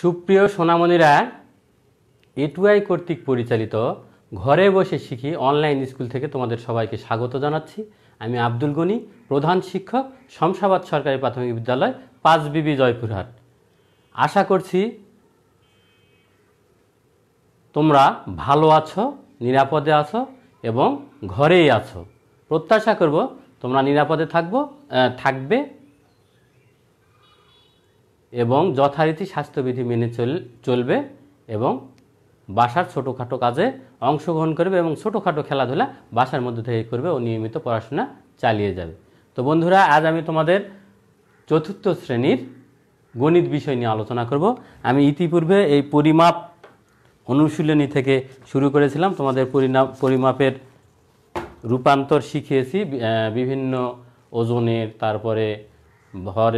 সুপ্রিয় সোনামণিরা এটুআই কর্তৃক পরিচালিত ঘরে বসে শিখি অনলাইন স্কুল থেকে তোমাদের সবাইকে স্বাগত জানাচ্ছি আমি আব্দুল গনি প্রধান শিক্ষক শমশাবাদ সরকারি প্রাথমিক বিদ্যালয় পাঁচ বিবি জয়পুরহাট আশা করছি তোমরা ভালো আছো নিরাপদে আছো এবং ঘরেই আছো প্রত্যাশা করব তোমরা নিরাপদে থাকবো থাকবে এবং যথারীতি স্বাস্থ্যবিধি মেনে চল চলবে এবং বাসার ছোটোখাটো কাজে অংশগ্রহণ করবে এবং ছোটোখাটো খেলাধুলা বাসার মধ্যে থেকে করবে ও নিয়মিত পড়াশোনা চালিয়ে যাবে তো বন্ধুরা আজ আমি তোমাদের চতুর্থ শ্রেণীর গণিত বিষয় নিয়ে আলোচনা করব আমি ইতিপূর্বে এই পরিমাপ অনুশীলনী থেকে শুরু করেছিলাম তোমাদের পরিমাপ পরিমাপের রূপান্তর শিখিয়েছি বিভিন্ন ওজনের তারপরে ভর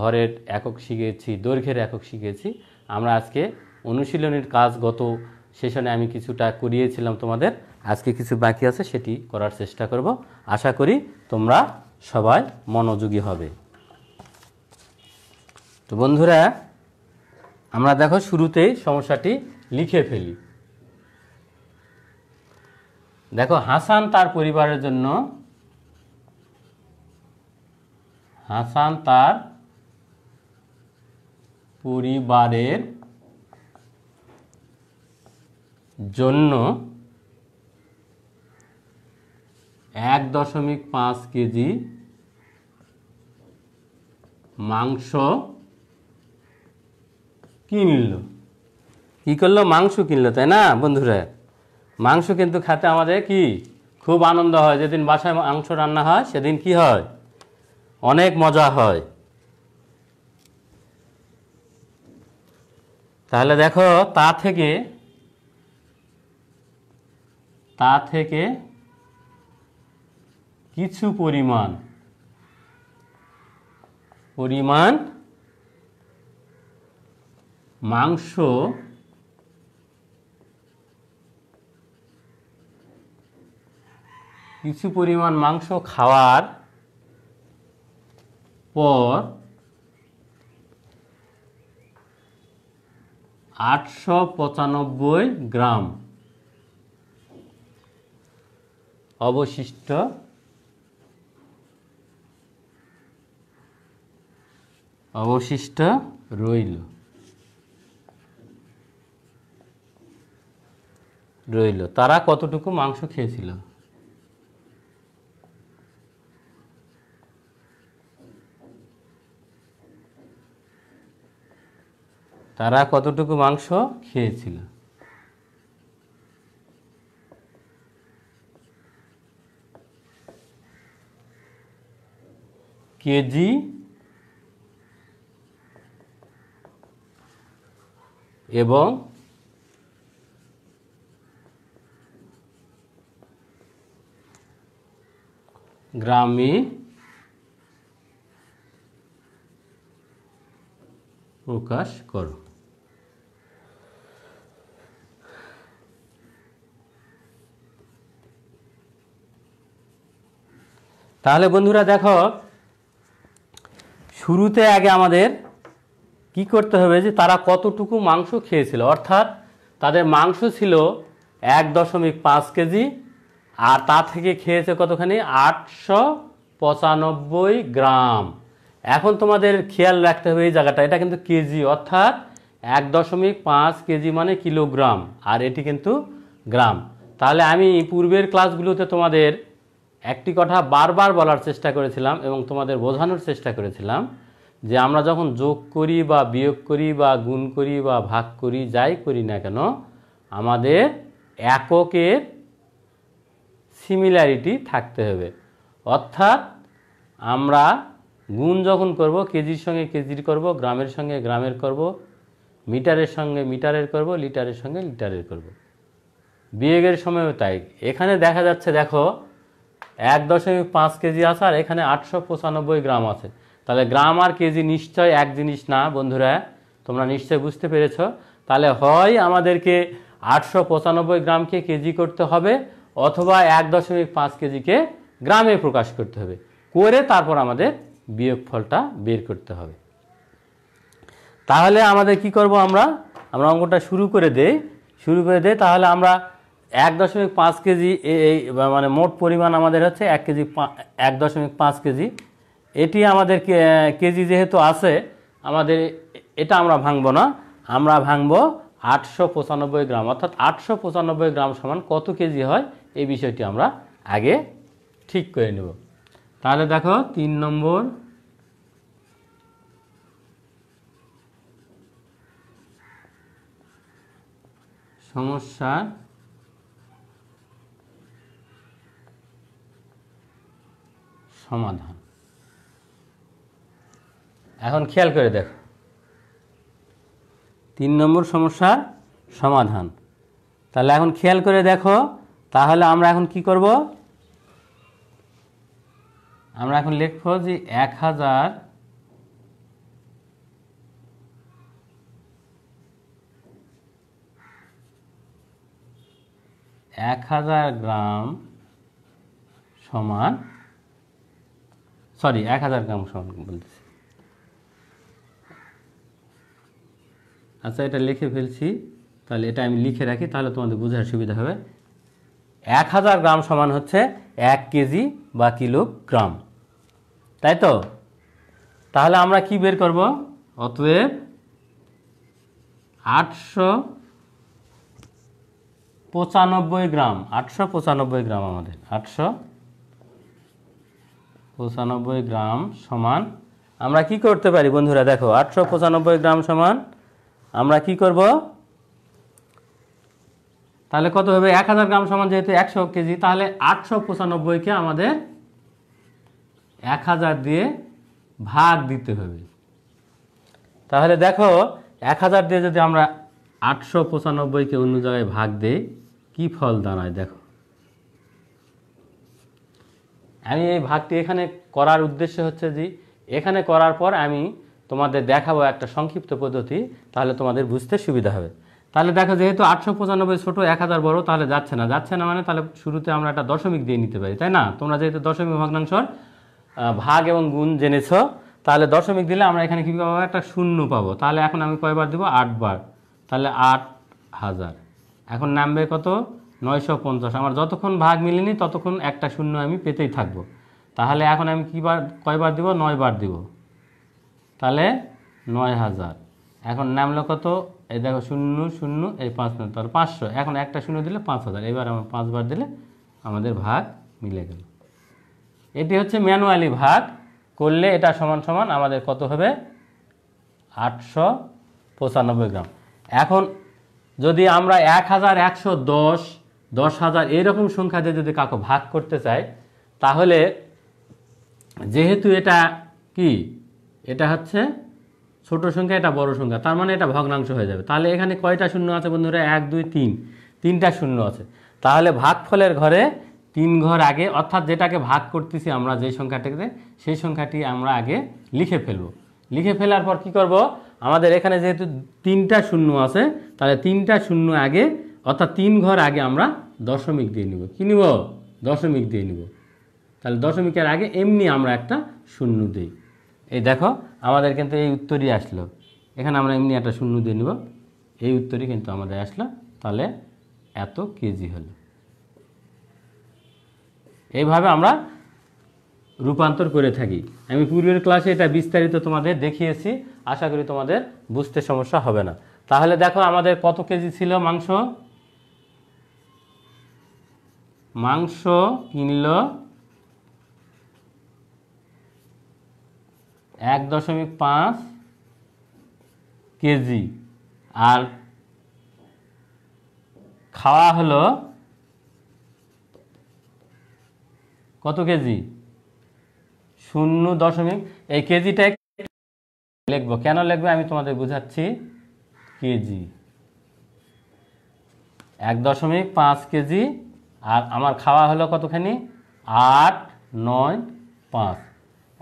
ভরের একক শিখেছি দৈর্ঘ্যের একক শিখেছি আমরা আজকে অনুশীলনের কাজ গত সেশনে আমি কিছুটা করিয়েছিলাম তোমাদের আজকে কিছু বাকি আছে সেটি করার চেষ্টা করব আশা করি তোমরা সবাই মনোযোগী হবে তো বন্ধুরা আমরা দেখো শুরুতেই সমস্যাটি লিখে ফেলি দেখো হাসান তার পরিবারের জন্য হাসান তার পরিবারের জন্য এক দশমিক পাঁচ কেজি মাংস কিনল কি করলো মাংস কিনলো তাই না বন্ধুরা মাংস কিন্তু খেতে আমাদের কি খুব আনন্দ হয় যেদিন বাসায় মাংস রান্না হয় সেদিন কি হয় অনেক মজা হয় তাহলে দেখো তা থেকে তা থেকে কিছু পরিমাণ পরিমাণ মাংস কিছু পরিমাণ মাংস খাওয়ার পর আটশো পঁচানব্বই গ্রাম অবশিষ্ট অবশিষ্ট রইল রইল তারা কতটুকু মাংস খেয়েছিল তারা কতটুকু মাংস খেয়েছিল কেজি এবং গ্রামে প্রকাশ করো তাহলে বন্ধুরা দেখো শুরুতে আগে আমাদের কি করতে হবে যে তারা কতটুকু মাংস খেয়েছিল অর্থাৎ তাদের মাংস ছিল এক দশমিক পাঁচ কেজি আর তা থেকে খেয়েছে কতখানি আটশো পঁচানব্বই গ্রাম এখন তোমাদের খেয়াল রাখতে হবে এই জায়গাটা এটা কিন্তু কেজি অর্থাৎ এক দশমিক পাঁচ কেজি মানে কিলোগ্রাম আর এটি কিন্তু গ্রাম তাহলে আমি পূর্বের ক্লাসগুলোতে তোমাদের একটি কথা বারবার বলার চেষ্টা করেছিলাম এবং তোমাদের বোঝানোর চেষ্টা করেছিলাম যে আমরা যখন যোগ করি বা বিয়োগ করি বা গুণ করি বা ভাগ করি যাই করি না কেন আমাদের এককের সিমিলারিটি থাকতে হবে অর্থাৎ আমরা গুণ যখন করব কেজির সঙ্গে কেজির করব গ্রামের সঙ্গে গ্রামের করব মিটারের সঙ্গে মিটারের করব লিটারের সঙ্গে লিটারের করব বিয়োগের সময়ও তাই এখানে দেখা যাচ্ছে দেখো এক দশমিক পাঁচ কেজি আছে আর এখানে আটশো পঁচানব্বই গ্রাম আছে তাহলে গ্রাম আর কেজি নিশ্চয় এক জিনিস না বন্ধুরা তোমরা নিশ্চয় বুঝতে পেরেছ তাহলে হয় আমাদেরকে আটশো পঁচানব্বই গ্রামকে কেজি করতে হবে অথবা এক দশমিক পাঁচ কেজিকে গ্রামে প্রকাশ করতে হবে করে তারপর আমাদের বিয়োগ ফলটা বের করতে হবে তাহলে আমাদের কি করব আমরা আমরা অঙ্কটা শুরু করে দেই শুরু করে দেই তাহলে আমরা এক দশমিক পাঁচ কেজি এই মানে মোট পরিমাণ আমাদের হচ্ছে এক কেজি এক দশমিক পাঁচ কেজি এটি আমাদের কেজি যেহেতু আছে আমাদের এটা আমরা ভাঙবো না আমরা ভাঙব আটশো পঁচানব্বই গ্রাম অর্থাৎ আটশো পঁচানব্বই গ্রাম সমান কত কেজি হয় এই বিষয়টি আমরা আগে ঠিক করে নেব তাহলে দেখো তিন নম্বর সমস্যা সমাধান এখন খেয়াল করে দেখো তিন নম্বর সমস্যার সমাধান তাহলে এখন খেয়াল করে দেখো তাহলে আমরা এখন কি করব আমরা এখন লিখব যে এক হাজার এক হাজার গ্রাম সমান সরি এক হাজার গ্রাম সমান বলতেছি আচ্ছা এটা লিখে ফেলছি তাহলে এটা আমি লিখে রাখি তাহলে তোমাদের বোঝার সুবিধা হবে এক হাজার গ্রাম সমান হচ্ছে এক কেজি বা কিলোগ্রাম তাই তো তাহলে আমরা কি বের করব অতএব আটশো পঁচানব্বই গ্রাম আটশো পঁচানব্বই গ্রাম আমাদের আটশো পঁচানব্বই গ্রাম সমান আমরা কি করতে পারি বন্ধুরা দেখো আটশো পঁচানব্বই গ্রাম সমান আমরা কি করব তাহলে কত হবে এক হাজার গ্রাম সমান যেহেতু একশো কেজি তাহলে আটশো পঁচানব্বইকে আমাদের এক হাজার দিয়ে ভাগ দিতে হবে তাহলে দেখো এক হাজার দিয়ে যদি আমরা আটশো পঁচানব্বইকে অন্য জায়গায় ভাগ দেই কি ফল দাঁড়ায় দেখো আমি এই ভাগটি এখানে করার উদ্দেশ্য হচ্ছে যে এখানে করার পর আমি তোমাদের দেখাবো একটা সংক্ষিপ্ত পদ্ধতি তাহলে তোমাদের বুঝতে সুবিধা হবে তাহলে দেখো যেহেতু আটশো পঁচানব্বই ছোটো এক হাজার বড়ো তাহলে যাচ্ছে না যাচ্ছে না মানে তাহলে শুরুতে আমরা একটা দশমিক দিয়ে নিতে পারি তাই না তোমরা যেহেতু দশমিক ভগ্নাংশর ভাগ এবং গুণ জেনেছ তাহলে দশমিক দিলে আমরা এখানে কী পাবো একটা শূন্য পাবো তাহলে এখন আমি কয়বার দেবো আটবার তাহলে আট হাজার এখন নামবে কত নয়শো পঞ্চাশ আমার যতক্ষণ ভাগ মিলেনি ততক্ষণ একটা শূন্য আমি পেতেই থাকবো তাহলে এখন আমি কীবার কয়বার দিব নয়বার দিব তাহলে নয় হাজার এখন নামলো কত এই দেখো শূন্য শূন্য এই পাঁচ তাহলে পাঁচশো এখন একটা শূন্য দিলে পাঁচ হাজার এবার আমার পাঁচবার দিলে আমাদের ভাগ মিলে গেল এটি হচ্ছে ম্যানুয়ালি ভাগ করলে এটা সমান সমান আমাদের কত হবে আটশো পঁচানব্বই গ্রাম এখন যদি আমরা এক হাজার একশো দশ দশ হাজার এরকম সংখ্যা দিয়ে যদি কাউকে ভাগ করতে চায় তাহলে যেহেতু এটা কি এটা হচ্ছে ছোট সংখ্যা এটা বড় সংখ্যা তার মানে এটা ভগ্নাংশ হয়ে যাবে তাহলে এখানে কয়টা শূন্য আছে বন্ধুরা এক দুই তিন তিনটা শূন্য আছে তাহলে ভাগফলের ঘরে তিন ঘর আগে অর্থাৎ যেটাকে ভাগ করতেছি আমরা যে সংখ্যাটাকে সেই সংখ্যাটি আমরা আগে লিখে ফেলব লিখে ফেলার পর কি করব আমাদের এখানে যেহেতু তিনটা শূন্য আছে তাহলে তিনটা শূন্য আগে অর্থাৎ তিন ঘর আগে আমরা দশমিক দিয়ে নিব কী নিব দশমিক দিয়ে নিব তাহলে দশমিকের আগে এমনি আমরা একটা শূন্য দিই এই দেখো আমাদের কিন্তু এই উত্তরই আসলো এখানে আমরা এমনি একটা শূন্য দিয়ে নিব এই উত্তরই কিন্তু আমাদের আসলো তাহলে এত কেজি হলো এইভাবে আমরা রূপান্তর করে থাকি আমি পূর্বের ক্লাসে এটা বিস্তারিত তোমাদের দেখিয়েছি আশা করি তোমাদের বুঝতে সমস্যা হবে না তাহলে দেখো আমাদের কত কেজি ছিল মাংস মাংস কিনল এক দশমিক পাঁচ কেজি আর খাওয়া হলো কত কেজি শূন্য দশমিক এই কেজিটা লিখবো কেন লিখবে আমি তোমাদের বুঝাচ্ছি কেজি এক দশমিক পাঁচ কেজি আর আমার খাওয়া হলো কতখানি আট নয় পাঁচ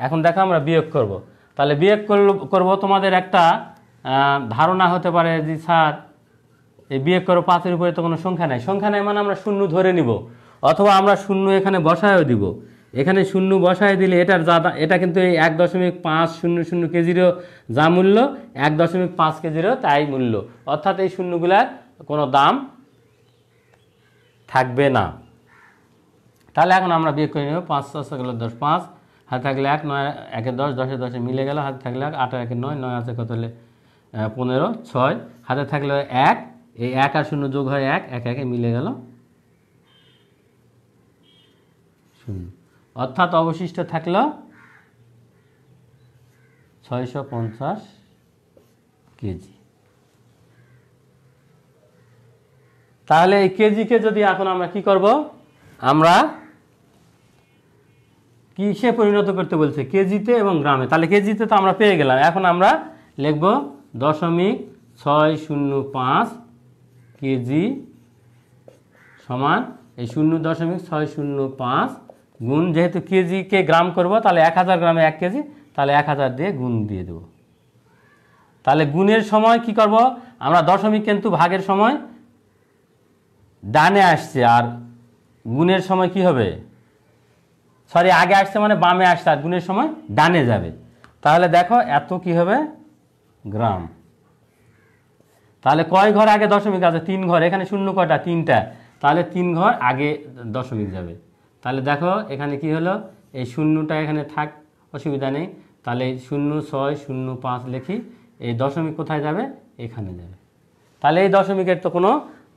এখন দেখো আমরা বিয়োগ করব। তাহলে বিয়োগ করব তোমাদের একটা ধারণা হতে পারে যে স্যার এই বিয়োগ করো পাঁচের উপরে তো কোনো সংখ্যা নাই সংখ্যা নাই মানে আমরা শূন্য ধরে নিব অথবা আমরা শূন্য এখানে বসায়ও দিব এখানে শূন্য বসায় দিলে এটার যা এটা কিন্তু এই এক দশমিক পাঁচ শূন্য শূন্য কেজিরও যা মূল্য এক দশমিক পাঁচ কেজিরও তাই মূল্য অর্থাৎ এই শূন্যগুলার কোনো দাম থাকবে না তাহলে এখন আমরা বিয়োগ করে নেব পাঁচ ছশো গেল দশ পাঁচ হাতে থাকলে এক নয় একে দশ দশে দশে মিলে গেল হাতে থাকলে এক আট একে নয় নয় আছে কত হলে পনেরো ছয় হাতে থাকলে এক এই এক আর শূন্য যোগ হয় এক এক একে মিলে গেল শূন্য অর্থাৎ অবশিষ্ট থাকলো ছয়শো পঞ্চাশ কেজি তাহলে এই কেজিকে যদি এখন আমরা কি করব আমরা কিসে পরিণত করতে বলছে কেজিতে এবং গ্রামে তাহলে কেজিতে তো আমরা পেয়ে গেলাম এখন আমরা লিখব দশমিক ছয় শূন্য পাঁচ কেজি সমান এই শূন্য দশমিক ছয় শূন্য পাঁচ গুণ যেহেতু কেজিকে গ্রাম করব তাহলে এক হাজার গ্রামে এক কেজি তাহলে এক হাজার দিয়ে গুণ দিয়ে দেব তাহলে গুণের সময় কি করব আমরা দশমিক কিন্তু ভাগের সময় ডানে আসছে আর গুণের সময় কি হবে সরি আগে আসছে মানে বামে আসছে আর গুণের সময় ডানে যাবে তাহলে দেখো এত কি হবে গ্রাম তাহলে কয় ঘর আগে দশমিক আছে তিন ঘর এখানে শূন্য কয়টা তিনটা তাহলে তিন ঘর আগে দশমিক যাবে তাহলে দেখো এখানে কি হলো এই শূন্যটা এখানে থাক অসুবিধা নেই তাহলে শূন্য ছয় শূন্য পাঁচ লেখি এই দশমিক কোথায় যাবে এখানে যাবে তাহলে এই দশমিকের তো কোনো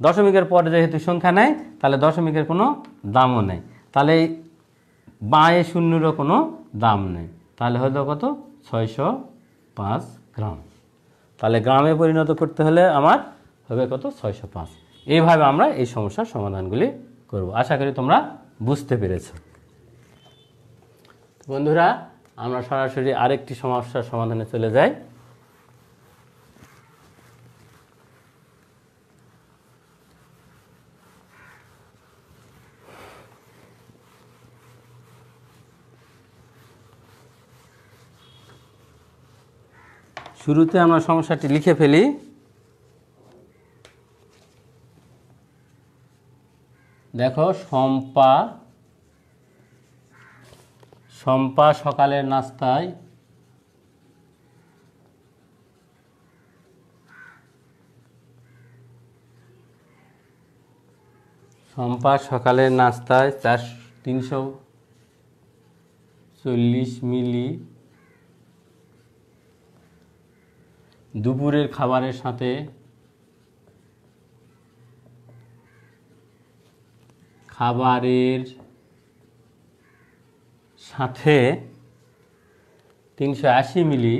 দশমিকের পরে যেহেতু সংখ্যা নেয় তাহলে দশমিকের কোনো দামও নেই তাহলে বাঁয়ে শূন্যরও কোনো দাম নেই তাহলে হলো কত ছয়শো পাঁচ গ্রাম তাহলে গ্রামে পরিণত করতে হলে আমার হবে কত ছয়শো পাঁচ এইভাবে আমরা এই সমস্যার সমাধানগুলি করব আশা করি তোমরা বুঝতে পেরেছ বন্ধুরা আমরা সরাসরি আরেকটি সমস্যার সমাধানে চলে যাই শুরুতে আমরা সমস্যাটি লিখে ফেলি দেখো শম্পা শম্পা সকালের নাস্তায় শম্পা সকালের নাস্তায় চার তিনশো চল্লিশ মিলি দুপুরের খাবারের সাথে খাবারের সাথে তিনশো আশি মিলি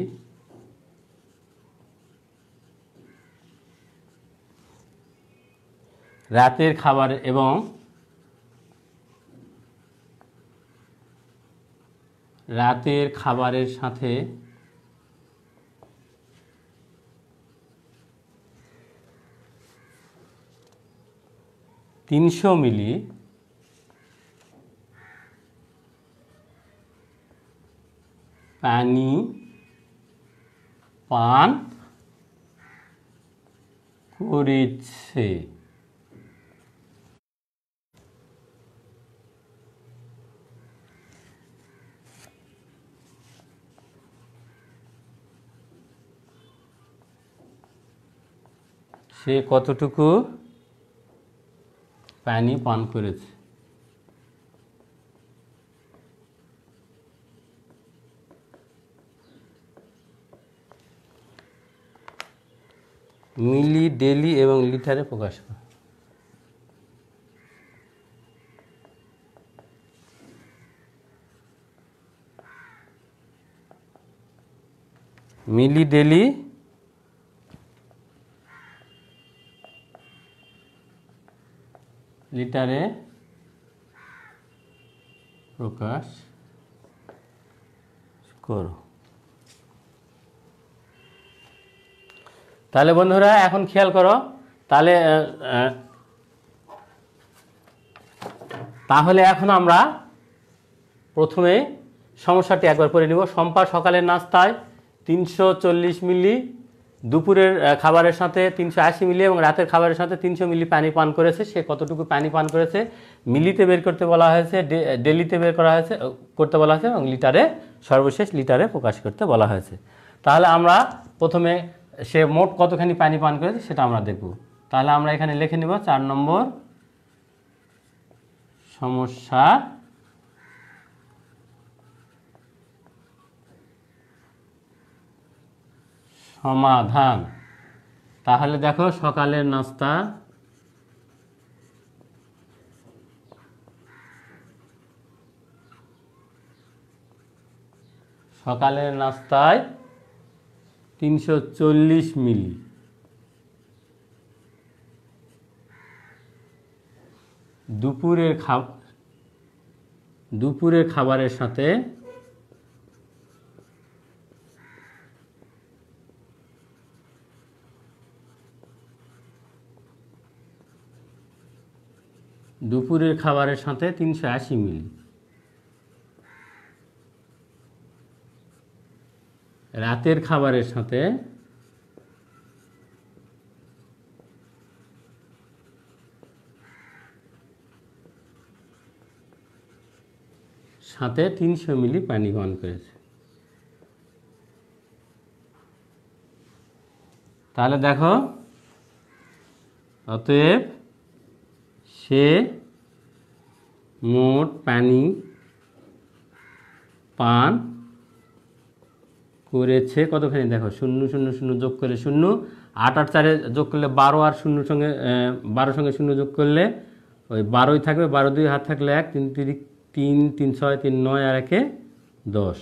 রাতের খাবার এবং রাতের খাবারের সাথে তিনশো মিলি পানি পান করেছে সে কতটুকু পানি পান করেছে মিলি ডেলি এবং লিটারে প্রকাশ করে মিলি ডেলি লিটারে প্রকাশ করো তাহলে বন্ধুরা এখন খেয়াল করো তাহলে তাহলে এখন আমরা প্রথমে সমস্যাটি একবার করে নিব সম্পা সকালের নাস্তায় তিনশো মিলি দুপুরের খাবারের সাথে তিনশো আশি মিলি এবং রাতের খাবারের সাথে তিনশো মিলি পানি পান করেছে সে কতটুকু পানি পান করেছে মিলিতে বের করতে বলা হয়েছে ডেলিতে বের করা হয়েছে করতে বলা হয়েছে এবং লিটারে সর্বশেষ লিটারে প্রকাশ করতে বলা হয়েছে তাহলে আমরা প্রথমে সে মোট কতখানি পানি পান করেছে সেটা আমরা দেখব তাহলে আমরা এখানে লিখে নেব চার নম্বর সমস্যা সমাধান তাহলে দেখো সকালের নাস্তা সকালের নাস্তায় তিনশো মিলি দুপুরের খাব দুপুরের খাবারের সাথে দুপুরের খাবারের সাথে তিনশো আশি মিলি রাতের খাবারের সাথে সাথে তিনশো মিলি পানি গ্রহণ করেছে তাহলে দেখো অতএব সে মোট পানি পান করেছে কতখানি দেখো শূন্য শূন্য শূন্য যোগ করে শূন্য আট আট চারে যোগ করলে বারো আর শূন্য সঙ্গে বারো সঙ্গে শূন্য যোগ করলে ওই বারোই থাকবে বারো দুই হাত থাকলে এক তিন তিন তিন তিন ছয় তিন নয় আর একে দশ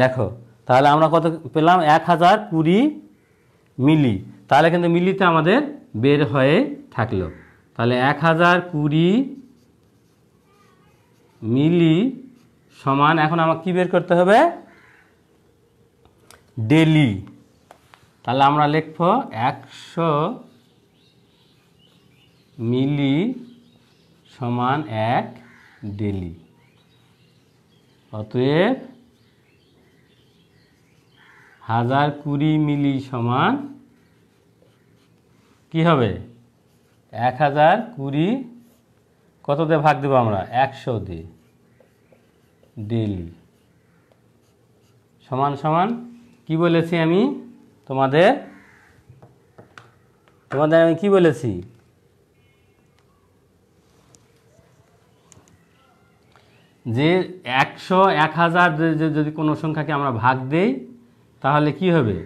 দেখো তাহলে আমরা কত পেলাম এক হাজার কুড়ি মিলি তাহলে কিন্তু মিলিতে আমাদের বের হয়ে থাকলো তাহলে এক হাজার কুড়ি মিলি সমান এখন আমাকে কী বের করতে হবে ডেলি তাহলে আমরা লিখব একশো মিলি সমান এক ডেলি অতএব হাজার কুড়ি মিলি সমান কি হবে এক হাজার কুড়ি কত দিয়ে ভাগ দেবো আমরা একশো দিয়ে ডেলি সমান সমান কি বলেছি আমি তোমাদের তোমাদের আমি কি বলেছি যে একশো এক হাজার যদি কোনো সংখ্যাকে আমরা ভাগ দেই তাহলে কি হবে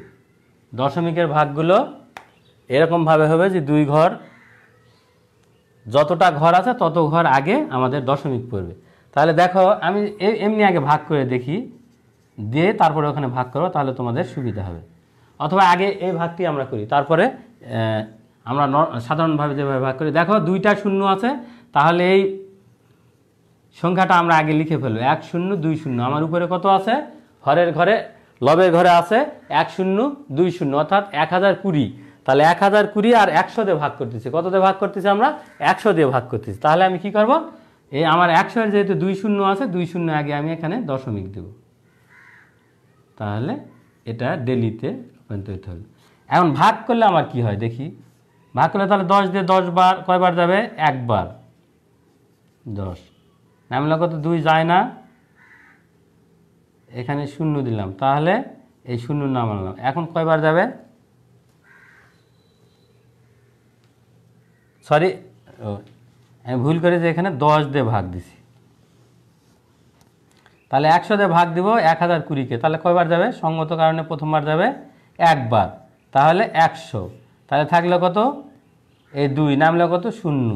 দশমিকের ভাগগুলো এরকমভাবে হবে যে দুই ঘর যতটা ঘর আছে তত ঘর আগে আমাদের দশমিক পড়বে তাহলে দেখো আমি এমনি আগে ভাগ করে দেখি দিয়ে তারপরে ওখানে ভাগ করো তাহলে তোমাদের সুবিধা হবে অথবা আগে এই ভাগটি আমরা করি তারপরে আমরা সাধারণভাবে যেভাবে ভাগ করি দেখো দুইটা শূন্য আছে তাহলে এই সংখ্যাটা আমরা আগে লিখে ফেলবো এক শূন্য দুই শূন্য আমার উপরে কত আছে হরের ঘরে লবের ঘরে আছে এক শূন্য দুই শূন্য অর্থাৎ এক হাজার কুড়ি তাহলে এক হাজার কুড়ি আর একশো দিয়ে ভাগ করতেছি কত দিয়ে ভাগ করতেছি আমরা একশো দিয়ে ভাগ করতেছি তাহলে আমি কি করব এই আমার একশোর যেহেতু দুই শূন্য আছে দুই শূন্য আগে আমি এখানে দশমিক দেব তাহলে এটা ডেলিতে রূপান্তরিত হল এখন ভাগ করলে আমার কি হয় দেখি ভাগ করলে তাহলে দশ দিয়ে দশ বার কয়বার যাবে একবার দশ নামলা কত দুই যায় না এখানে শূন্য দিলাম তাহলে এই শূন্য নামালাম এখন কয়বার যাবে সরি আমি ভুল করে যে এখানে দশ দিয়ে ভাগ দিছি তাহলে একশো দিয়ে ভাগ দিব এক হাজার কুড়িকে তাহলে কয়বার যাবে সঙ্গত কারণে প্রথমবার যাবে একবার তাহলে একশো তাহলে থাকলে কত এই দুই নামলে কত শূন্য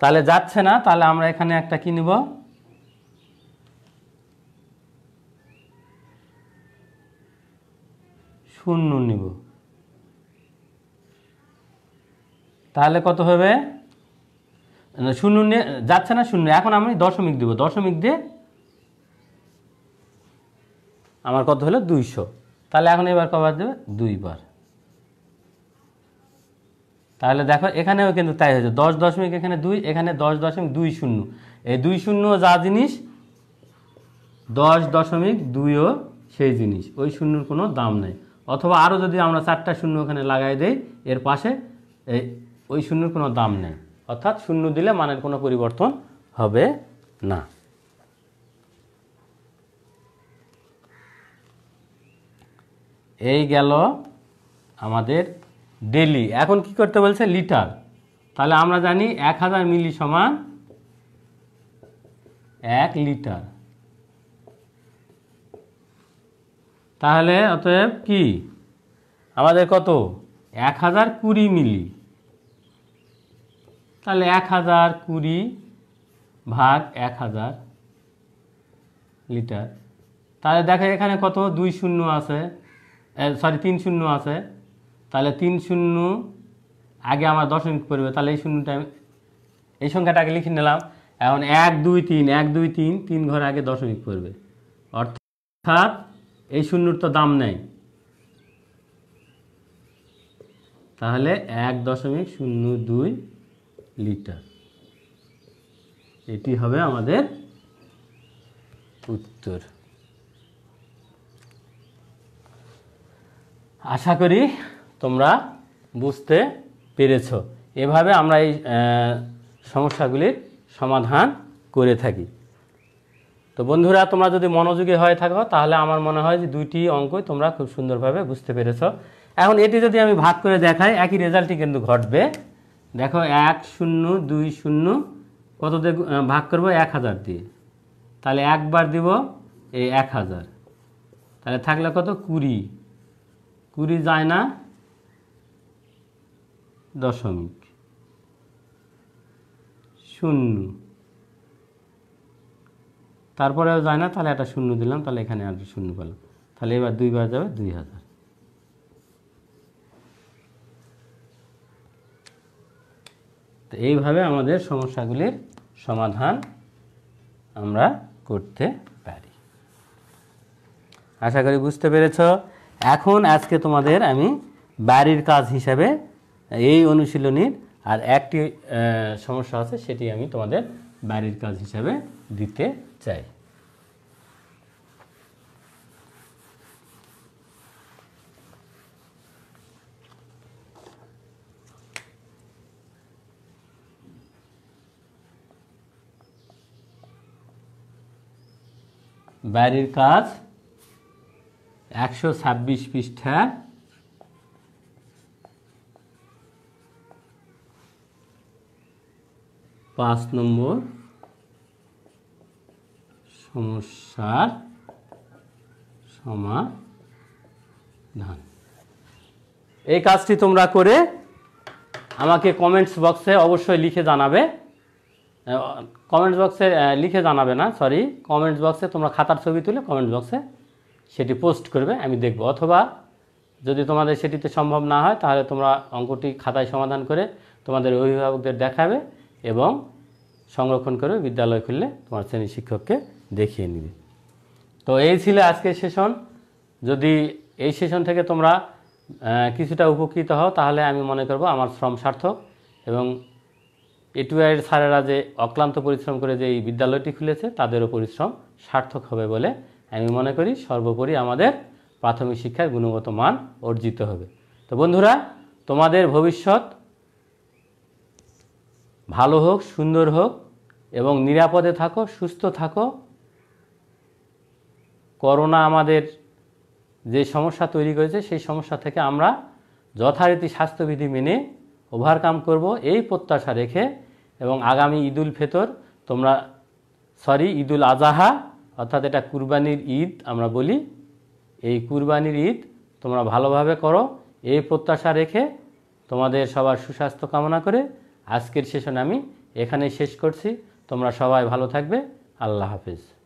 তাহলে যাচ্ছে না তাহলে আমরা এখানে একটা কি নিব শূন্য নিব তাহলে কত হবে শূন্য নিয়ে যাচ্ছে না শূন্য এখন আমি দশমিক দিব দশমিক দিয়ে আমার কত হলো দুইশো তাহলে এখন এবার কবার দেবে দুইবার তাহলে দেখো এখানেও কিন্তু তাই হয়েছে দশ দশমিক এখানে দুই এখানে দশ দশমিক দুই শূন্য এই দুই শূন্য যা জিনিস দশ দশমিক দুইও সেই জিনিস ওই শূন্যর কোনো দাম নেই অথবা আরও যদি আমরা চারটা শূন্য ওখানে লাগাই দিই এর পাশে এই ওই শূন্যর কোনো দাম নেই অর্থাৎ শূন্য দিলে মানের কোনো পরিবর্তন হবে না এই গেল আমাদের ডেলি এখন কি করতে বলছে লিটার তাহলে আমরা জানি এক হাজার মিলি সমান এক লিটার তাহলে অতএব কি আমাদের কত এক হাজার কুড়ি মিলি তাহলে এক হাজার কুড়ি ভাগ এক হাজার লিটার তাহলে দেখে এখানে কত দুই শূন্য আছে সরি তিন শূন্য আছে তাহলে তিন শূন্য আগে আমার দশমিক পড়বে তাহলে এই শূন্যটা আমি এই সংখ্যাটা আগে লিখে নিলাম এখন এক দুই তিন এক দুই তিন তিন ঘর আগে দশমিক পড়বে অর্থাৎ এই শূন্যর তো দাম নেই তাহলে এক দশমিক শূন্য দুই লিটার এটি হবে আমাদের উত্তর আশা করি তোমরা বুঝতে পেরেছ এভাবে আমরা এই সমস্যাগুলির সমাধান করে থাকি তো বন্ধুরা তোমরা যদি মনোযোগী হয়ে থাকো তাহলে আমার মনে হয় যে দুইটি অঙ্কই তোমরা খুব সুন্দরভাবে বুঝতে পেরেছ এখন এটি যদি আমি ভাগ করে দেখাই একই রেজাল্টই কিন্তু ঘটবে দেখো এক শূন্য দুই শূন্য কত দিয়ে ভাগ করব এক হাজার দিয়ে তাহলে একবার দিব এই এক হাজার তাহলে থাকলে কত কুড়ি কুড়ি যায় না দশমিক শূন্য তারপরেও যায় না তাহলে একটা শূন্য দিলাম তাহলে এখানে আর শূন্য পেলাম তাহলে এবার দুইবার যাবে দুই হাজার তো এইভাবে আমাদের সমস্যাগুলির সমাধান আমরা করতে পারি আশা করি বুঝতে পেরেছ এখন আজকে তোমাদের আমি বাড়ির কাজ হিসাবে এই অনুশীলনীর আর একটি সমস্যা আছে সেটি আমি তোমাদের বাড়ির কাজ হিসাবে দিতে চাই বাড়ির কাজ একশো ছাব্বিশ পৃষ্ঠা পাঁচ নম্বর সমস্যার সমাধান এই কাজটি তোমরা করে আমাকে কমেন্টস বক্সে অবশ্যই লিখে জানাবে কমেন্টস বক্সে লিখে জানাবে না সরি কমেন্টস বক্সে তোমরা খাতার ছবি তুলে কমেন্টস বক্সে সেটি পোস্ট করবে আমি দেখব অথবা যদি তোমাদের সেটিতে সম্ভব না হয় তাহলে তোমরা অঙ্কটি খাতায় সমাধান করে তোমাদের অভিভাবকদের দেখাবে এবং সংরক্ষণ করবে বিদ্যালয় খুললে তোমার শ্রেণী শিক্ষককে দেখিয়ে নিবে তো এই ছিল আজকের সেশন যদি এই সেশন থেকে তোমরা কিছুটা উপকৃত হও তাহলে আমি মনে করব আমার শ্রম সার্থক এবং এটুআইয়ের স্যারেরা যে অক্লান্ত পরিশ্রম করে যে এই বিদ্যালয়টি খুলেছে তাদেরও পরিশ্রম সার্থক হবে বলে আমি মনে করি সর্বোপরি আমাদের প্রাথমিক শিক্ষার গুণগত মান অর্জিত হবে তো বন্ধুরা তোমাদের ভবিষ্যৎ ভালো হোক সুন্দর হোক এবং নিরাপদে থাকো সুস্থ থাকো করোনা আমাদের যে সমস্যা তৈরি করেছে সেই সমস্যা থেকে আমরা যথারীতি স্বাস্থ্যবিধি মেনে ওভারকাম করব এই প্রত্যাশা রেখে এবং আগামী ঈদুল ফেতর তোমরা সরি ঈদুল আজাহা অর্থাৎ এটা কুরবানির ঈদ আমরা বলি এই কুরবানির ঈদ তোমরা ভালোভাবে করো এই প্রত্যাশা রেখে তোমাদের সবার সুস্বাস্থ্য কামনা করে আজকের সেশন আমি এখানেই শেষ করছি তোমরা সবাই ভালো থাকবে আল্লাহ হাফিজ